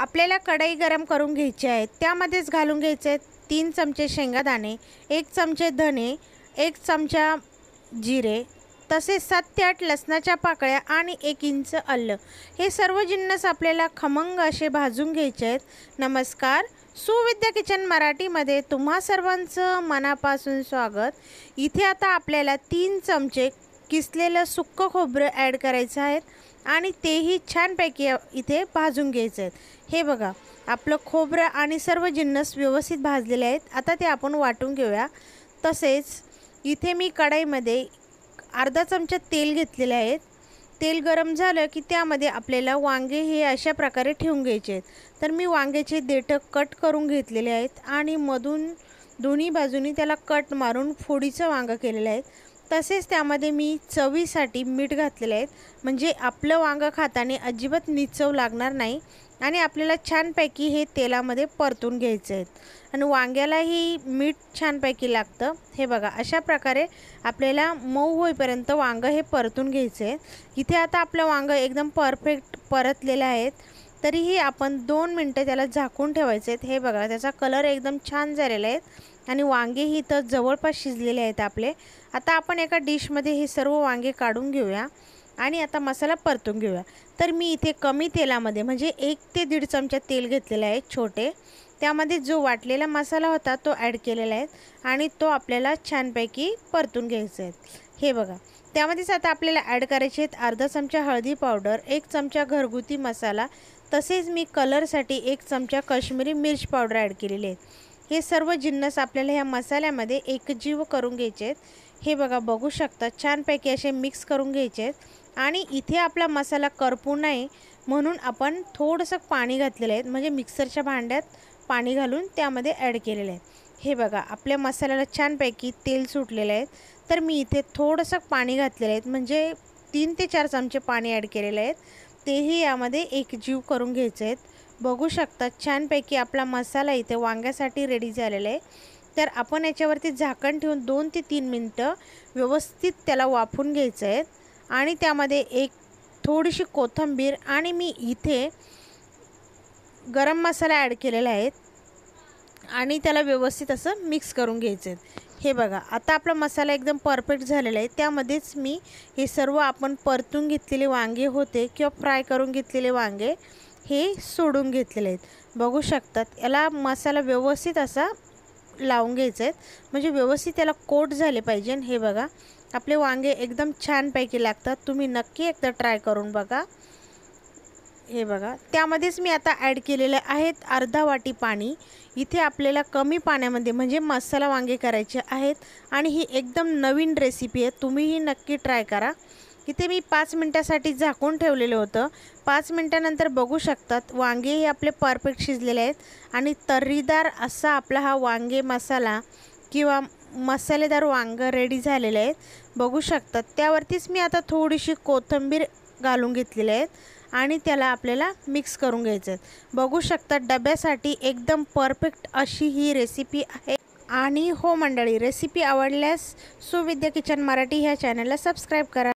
आपल्याला कढई गरम करून घ्यायची आहे त्यामध्येच घालून घ्यायचे आहेत तीन चमचे शेंगादाणे एक चमचे धणे एक चमचा जिरे तसेच सात ते आठ लसणाच्या पाकळ्या आणि एक इंच अल्लं हे सर्व जिन्नस आपल्याला खमंग असे भाजून घ्यायचे आहेत नमस्कार सुविद्या किचन मराठीमध्ये तुम्हा सर्वांचं मनापासून स्वागत इथे आता आपल्याला तीन चमचे किसलेलं सुक्क खोबरं ॲड करायचं आहेत आणि तेही छानपैकी इथे भाजून घ्यायचं आहेत हे बघा आपलं खोबरं आणि सर्व जिन्नस व्यवस्थित भाजलेले आहेत आता ते आपण वाटून घेऊया तसेच इथे मी कढाईमध्ये अर्धा चमचा तेल घेतलेले आहेत तेल गरम झालं की त्यामध्ये आपल्याला वांगे हे अशा प्रकारे ठेवून घ्यायचे आहेत तर मी वांग्याचे देठं कट करून घेतलेले आहेत आणि मधून दोन्ही बाजूनी त्याला कट मारून फोडीचं वांगं केलेलं आहे तसेच त्यामध्ये मी चवीसाठी मीठ घातलेले आहेत म्हणजे आपलं वांगं खाताने अजिबात निचव लागणार नाही आणि आपल्याला छानपैकी हे तेलामध्ये परतून घ्यायचं आहेत आणि वांग्यालाही मीठ छानपैकी लागतं हे बघा अशा प्रकारे आपल्याला मऊ होईपर्यंत वांगं हे परतून घ्यायचं आहे इथे आता आपलं वांगं एकदम परफेक्ट परतलेलं आहेत तरीही आपण दोन मिनटं त्याला झाकून ठेवायचे आहेत हे बघा त्याचा कलर एकदम छान झालेला आहे आणि वांगेही तर जवळपास शिजलेले आहेत आपले आता आपण एका डिशमध्ये हे सर्व वांगे काढून घेऊया आणि आता मसाला परतून घेऊया तर मी इथे कमी तेलामध्ये म्हणजे एक ते दीड चमचा तेल घेतलेलं आहे छोटे त्यामध्ये जो वाटलेला मसाला होता तो ॲड केलेला आहे आणि तो आपल्याला छानपैकी परतून घ्यायचा आहे हे बघा त्यामध्येच आता आपल्याला ॲड करायचे आहेत अर्धा चमचा हळदी पावडर एक चमचा घरगुती मसाला तसेच मी कलरसाठी एक चमचा कश्मीरी मिर्च पावडर ॲड केलेली आहे हे सर्व जिन्नस आपल्याला ह्या मसाल्यामध्ये एकजीव करून घ्यायचे आहेत हे बघा बघू शकता छानपैकी असे मिक्स करून घ्यायचे आहेत आणि इथे आपला मसाला करपू नये म्हणून आपण थोडंसं पाणी घातलेलं आहे म्हणजे मिक्सरच्या भांड्यात पाणी घालून त्यामध्ये ॲड केलेलं आहे हे बघा आपल्या मसाल्याला छानपैकी तेल सुटलेलं आहे तर मी इथे थोडंसं पाणी घातलेलं आहे म्हणजे तीन ते चार चमचे पाणी ॲड केलेले आहेत तेही यामध्ये एकजीव करून घ्यायचे आहेत बघू शकता छानपैकी आपला मसाला इथे वांग्यासाठी रेडी झालेला आहे तर आपण याच्यावरती झाकण ठेवून दोन ते तीन मिनटं व्यवस्थित त्याला वाफून घ्यायचं आहे आणि त्यामध्ये एक थोडीशी कोथंबीर आणि मी इथे गरम मसाला ॲड केलेला आहे आणि त्याला व्यवस्थित असं मिक्स करून घ्यायचं आहे हे बघा आता आपला मसाला एकदम परफेक्ट झालेला आहे त्यामध्येच मी हे सर्व आपण परतून घेतलेले वांगे होते किंवा फ्राय करून घेतलेले वांगे हे सोडून घेतलेले आहेत बघू शकतात याला मसाला व्यवस्थित असा लावून घ्यायचा आहेत म्हणजे व्यवस्थित त्याला कोट झाले पाहिजे हे बघा आपले वांगे एकदम छानपैकी लागतात तुम्ही नक्की एकदा ट्राय करून बघा हे बघा त्यामध्येच मी आता ॲड केलेले आहेत अर्धा वाटी पाणी इथे आपल्याला कमी पाण्यामध्ये म्हणजे मसाला वांगे करायचे आहेत आणि ही एकदम नवीन रेसिपी आहे तुम्हीही नक्की ट्राय करा इथे मी पाच मिनटासाठी झाकून ठेवलेलं होतं पाच मिनटानंतर बघू शकतात वांगे हे आपले परफेक्ट शिजलेले आहेत आणि तर्रीदार असा आपला हा वांगे मसाला किंवा मसालेदार वांगं रेडी झालेले आहेत बघू शकतात त्यावरतीच मी आता थोडीशी कोथंबीर घालून घेतलेली आहेत आणि त्याला आपल्याला मिक्स करून घ्यायचं आहे बघू शकता डब्यासाठी एकदम परफेक्ट अशी ही रेसिपी आहे आणि हो मंडळी रेसिपी आवडल्यास सुविद्या किचन मराठी ह्या चॅनलला सबस्क्राईब करा